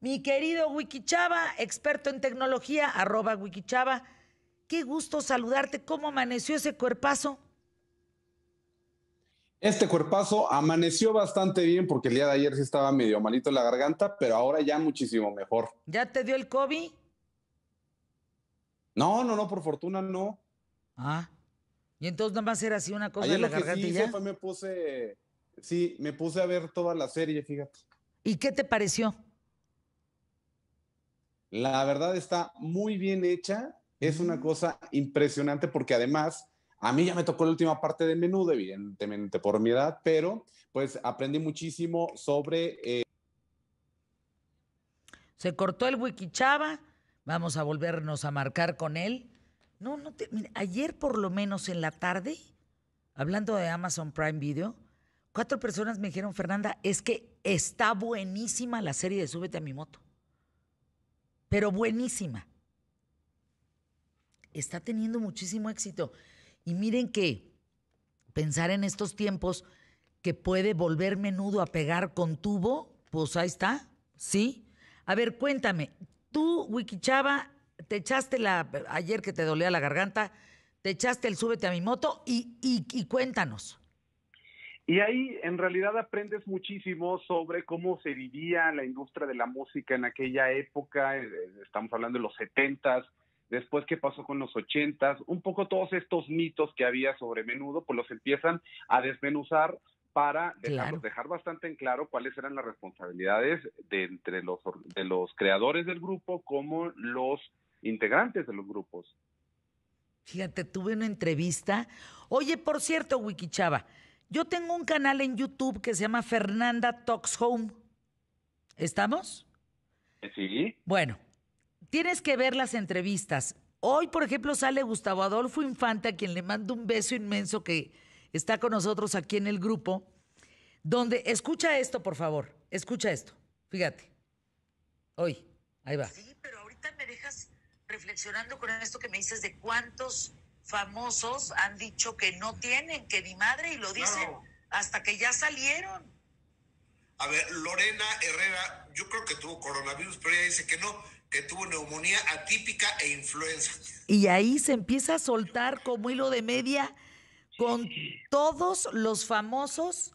Mi querido Wikichava, experto en tecnología, arroba Wikichava, qué gusto saludarte. ¿Cómo amaneció ese cuerpazo? Este cuerpazo amaneció bastante bien porque el día de ayer sí estaba medio malito en la garganta, pero ahora ya muchísimo mejor. ¿Ya te dio el COVID? No, no, no, por fortuna no. Ah, y entonces nada más era así una cosa de la garganta y me puse, sí, me puse a ver toda la serie, fíjate. ¿Y qué te pareció? La verdad está muy bien hecha, es una cosa impresionante porque además a mí ya me tocó la última parte del menú evidentemente por mi edad, pero pues aprendí muchísimo sobre... Eh, Se cortó el chava, vamos a volvernos a marcar con él. No, no te... ayer por lo menos en la tarde, hablando de Amazon Prime Video, cuatro personas me dijeron, Fernanda, es que está buenísima la serie de Súbete a mi moto pero buenísima. Está teniendo muchísimo éxito. Y miren que pensar en estos tiempos que puede volver menudo a pegar con tubo, pues ahí está, ¿sí? A ver, cuéntame, tú, Wikichava, te echaste la, ayer que te dolía la garganta, te echaste el súbete a mi moto y cuéntanos. Y ahí en realidad aprendes muchísimo sobre cómo se vivía la industria de la música en aquella época, eh, eh, estamos hablando de los 70s, después qué pasó con los 80s, un poco todos estos mitos que había sobre menudo, pues los empiezan a desmenuzar para dejar, dejar bastante en claro cuáles eran las responsabilidades de entre los, de los creadores del grupo como los integrantes de los grupos. Fíjate, tuve una entrevista. Oye, por cierto, Wikichava, Chava, yo tengo un canal en YouTube que se llama Fernanda Talks Home. ¿Estamos? Eh, sí. Bueno, tienes que ver las entrevistas. Hoy, por ejemplo, sale Gustavo Adolfo Infante, a quien le mando un beso inmenso que está con nosotros aquí en el grupo, donde escucha esto, por favor, escucha esto, fíjate. Hoy, ahí va. Sí, pero ahorita me dejas reflexionando con esto que me dices de cuántos famosos han dicho que no tienen, que mi madre, y lo dicen hasta que ya salieron. A ver, Lorena Herrera, yo creo que tuvo coronavirus, pero ella dice que no, que tuvo neumonía atípica e influenza. Y ahí se empieza a soltar como hilo de media con todos los famosos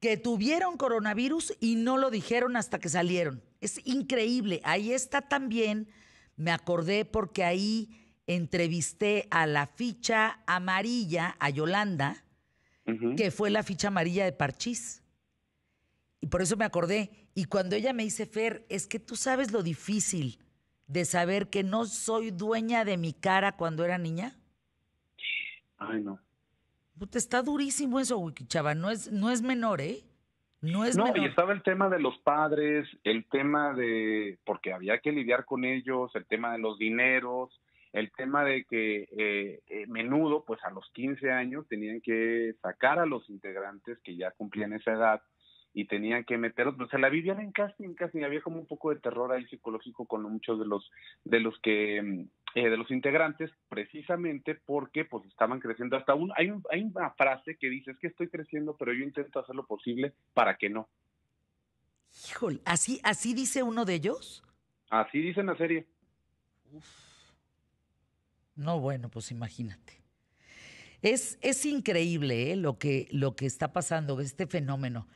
que tuvieron coronavirus y no lo dijeron hasta que salieron. Es increíble. Ahí está también, me acordé porque ahí entrevisté a la ficha amarilla, a Yolanda, que fue la ficha amarilla de Parchís. Y por eso me acordé. Y cuando ella me dice, Fer, es que tú sabes lo difícil de saber que no soy dueña de mi cara cuando era niña. Ay, no. está durísimo eso, chava. No es, no es menor, ¿eh? No, es no y estaba el tema de los padres, el tema de, porque había que lidiar con ellos, el tema de los dineros, el tema de que eh, eh, menudo, pues a los 15 años, tenían que sacar a los integrantes que ya cumplían esa edad y tenían que meterlos, pues se la vivían en casting, casting, había como un poco de terror ahí psicológico con muchos de los, de los que, mm, eh, de los integrantes, precisamente porque pues estaban creciendo, hasta un, hay, hay una frase que dice, es que estoy creciendo, pero yo intento hacer lo posible para que no. Híjole, ¿así, así dice uno de ellos? Así dice en la serie. Uf. No, bueno, pues imagínate. Es, es increíble ¿eh? lo, que, lo que está pasando, este fenómeno.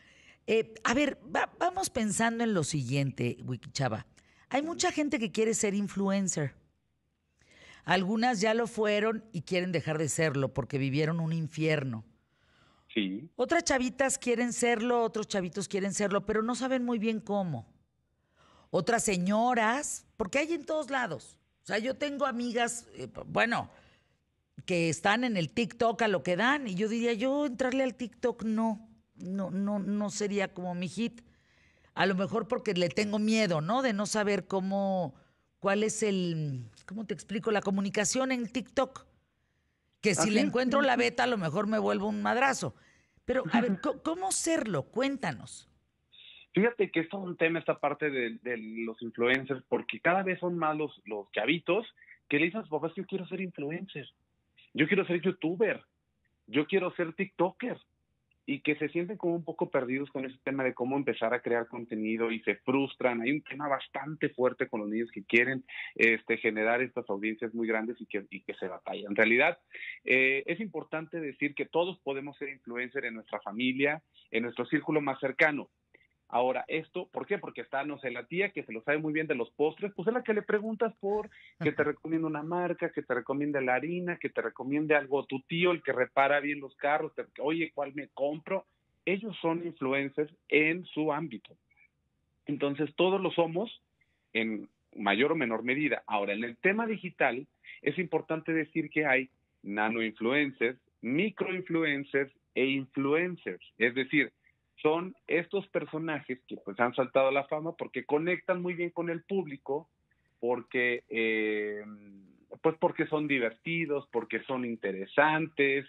Eh, a ver, vamos pensando en lo siguiente, chava. Hay mucha gente que quiere ser influencer. Algunas ya lo fueron y quieren dejar de serlo porque vivieron un infierno. Sí. Otras chavitas quieren serlo, otros chavitos quieren serlo, pero no saben muy bien cómo. Otras señoras, porque hay en todos lados. O sea, yo tengo amigas, eh, bueno, que están en el TikTok a lo que dan, y yo diría, yo entrarle al TikTok no, no, no, no sería como mi hit. A lo mejor porque le tengo miedo, ¿no? De no saber cómo, cuál es el, ¿cómo te explico? La comunicación en TikTok. Que si le encuentro la beta, a lo mejor me vuelvo un madrazo. Pero, a ver, ¿cómo serlo? Cuéntanos. Fíjate que es un tema esta parte de, los influencers, porque cada vez son más los, chavitos que le dicen a sus papás, yo quiero ser influencer, yo quiero ser youtuber, yo quiero ser tiktoker, y que se sienten como un poco perdidos con ese tema de cómo empezar a crear contenido y se frustran. Hay un tema bastante fuerte con los niños que quieren este, generar estas audiencias muy grandes y que, y que se batallan. En realidad, eh, es importante decir que todos podemos ser influencer en nuestra familia, en nuestro círculo más cercano. Ahora, esto, ¿por qué? Porque está, no sé, la tía que se lo sabe muy bien de los postres, pues es la que le preguntas por que te recomienda una marca, que te recomienda la harina, que te recomiende algo tu tío, el que repara bien los carros, oye, ¿cuál me compro? Ellos son influencers en su ámbito. Entonces, todos lo somos en mayor o menor medida. Ahora, en el tema digital, es importante decir que hay nano influencers, micro influencers e influencers. Es decir, son estos personajes que pues han saltado a la fama porque conectan muy bien con el público, porque eh, pues porque son divertidos, porque son interesantes,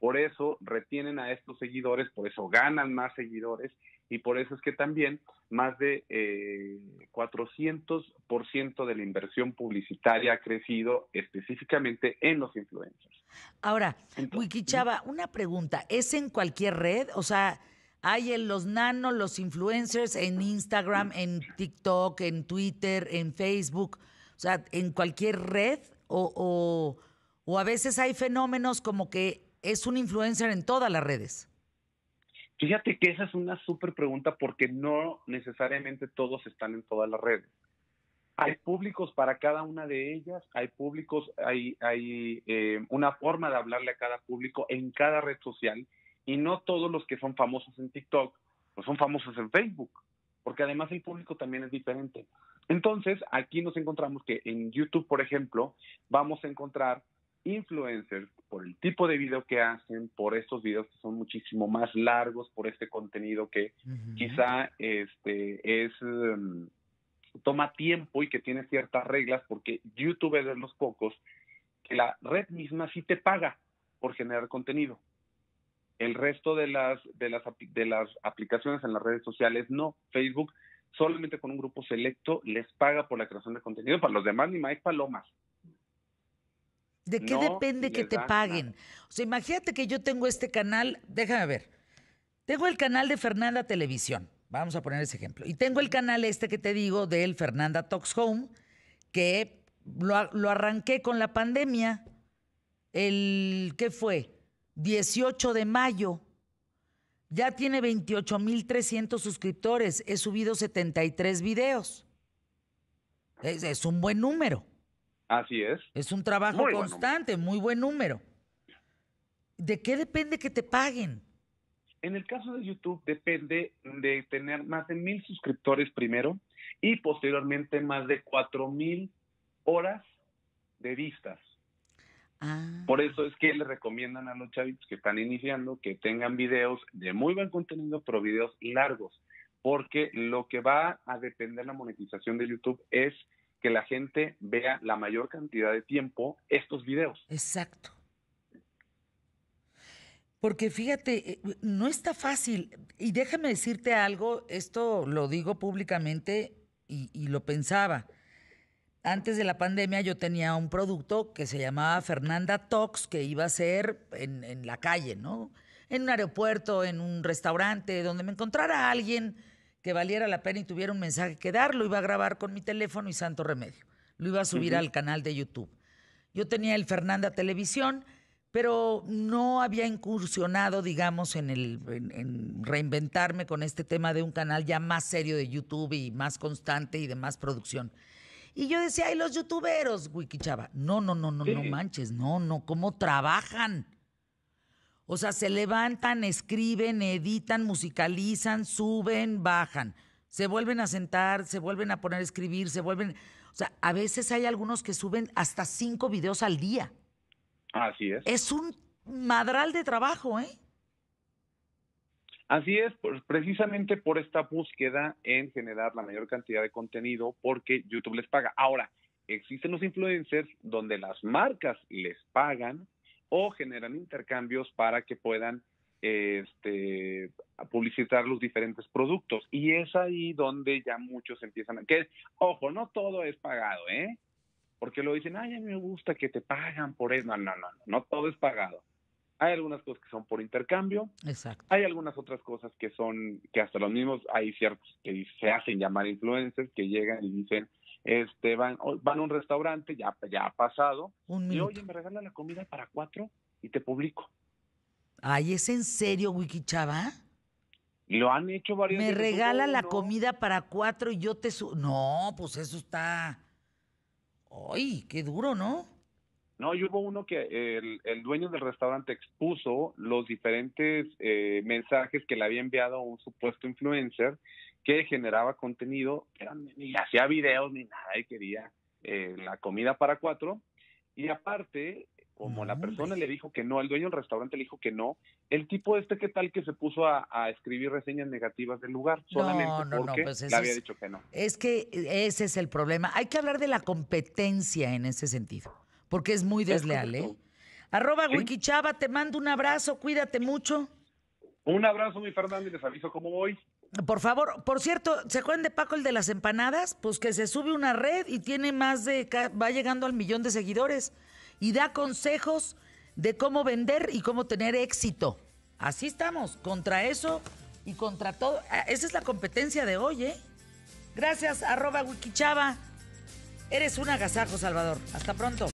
por eso retienen a estos seguidores, por eso ganan más seguidores y por eso es que también más de eh, 400% de la inversión publicitaria ha crecido específicamente en los influencers. Ahora, Wiki Wikichava, una pregunta, ¿es en cualquier red? O sea, hay en los nanos, los influencers en Instagram, en TikTok, en Twitter, en Facebook, o sea, en cualquier red, o, o, o a veces hay fenómenos como que es un influencer en todas las redes. Fíjate que esa es una súper pregunta porque no necesariamente todos están en todas las redes. Hay públicos para cada una de ellas, hay públicos, hay, hay eh, una forma de hablarle a cada público en cada red social y no todos los que son famosos en TikTok, pues son famosos en Facebook, porque además el público también es diferente. Entonces, aquí nos encontramos que en YouTube, por ejemplo, vamos a encontrar influencers por el tipo de video que hacen, por estos videos que son muchísimo más largos, por este contenido que quizá este es em, toma tiempo y que tiene ciertas reglas, porque YouTube es de los pocos que la red misma sí te paga por generar contenido. El resto de las, de las, de las aplicaciones en las redes sociales no. Facebook solamente con un grupo selecto les paga por la creación de contenido, para los demás ni más palomas. ¿De qué depende que te paguen? O sea, imagínate que yo tengo este canal, déjame ver, tengo el canal de Fernanda Televisión, vamos a poner ese ejemplo, y tengo el canal este que te digo del Fernanda Talks Home, que lo, lo arranqué con la pandemia, el, ¿qué fue? 18 de mayo. Ya tiene 28.300 suscriptores. He subido 73 videos. Es, un buen número. Así es. Es un trabajo constante, muy buen número. ¿De qué depende que te paguen? En el caso de YouTube depende de tener más de mil suscriptores primero y posteriormente más de cuatro mil horas de vistas. Ah. Por eso es que le recomiendan a los chavitos que están iniciando que tengan videos de muy buen contenido, pero videos largos, porque lo que va a depender la monetización de YouTube es que la gente vea la mayor cantidad de tiempo estos videos. Exacto. Porque fíjate, eh, no está fácil. Y déjame decirte algo, esto lo digo públicamente y lo pensaba antes de la pandemia yo tenía un producto que se llamaba Fernanda Tox, que iba a ser en, la calle, ¿no? En un aeropuerto, en un restaurante, donde me encontrara alguien que valiera la pena y tuviera un mensaje que dar, lo iba a grabar con mi teléfono y santo remedio. Lo iba a subir al canal de YouTube. Yo tenía el Fernanda Televisión, pero no había incursionado, digamos, en, el, en reinventarme con este tema de un canal ya más serio de YouTube y más constante y de más producción. Y yo decía, ay, los youtuberos, chava No, no, no, no, no manches, no, no, ¿cómo trabajan? O sea, se levantan, escriben, editan, musicalizan, suben, bajan. Se vuelven a sentar, se vuelven a poner a escribir, se vuelven... O sea, a veces hay algunos que suben hasta cinco videos al día. Así es. Es un madral de trabajo, ¿eh? Así es, precisamente por esta búsqueda en generar la mayor cantidad de contenido porque YouTube les paga. Ahora, existen los influencers donde las marcas les pagan o generan intercambios para que puedan este, publicitar los diferentes productos. Y es ahí donde ya muchos empiezan a... Que, ojo, no todo es pagado, ¿eh? Porque lo dicen, ay, a me gusta que te pagan por eso. No, no, no, no, no todo es pagado hay algunas cosas que son por intercambio. Exacto. Hay algunas otras cosas que son, que hasta los mismos, hay ciertos que se hacen llamar influencers, que llegan y dicen, este, van, van a un restaurante, ya, ya ha pasado. Un y oye, me regala la comida para cuatro y te publico. Ay, ¿es en serio, Wiki Chava? Lo han hecho varios. Me regala la comida para cuatro y yo te su. No, pues eso está. ¡Ay, qué duro, ¿no? No, y hubo uno que el, dueño del restaurante expuso los diferentes eh, mensajes que le había enviado a un supuesto influencer que generaba contenido, que ni hacía videos ni nada, y quería eh, la comida para cuatro. Y aparte, como la persona le dijo que no, el dueño del restaurante le dijo que no, el tipo este que tal que se puso a, escribir reseñas negativas del lugar solamente porque pues le había dicho que no. Es que ese es el problema. Hay que hablar de la competencia en ese sentido porque es muy desleal, ¿eh? Arroba Wikichava, te mando un abrazo, cuídate mucho. Un abrazo, mi Fernández, les aviso cómo voy. Por favor, por cierto, ¿se acuerdan de Paco el de las empanadas? Pues que se sube una red y tiene más de, va llegando al millón de seguidores y da consejos de cómo vender y cómo tener éxito. Así estamos, contra eso y contra todo. Ah, esa es la competencia de hoy, ¿eh? Gracias, arroba Wikichava. Eres un agasajo, Salvador. Hasta pronto.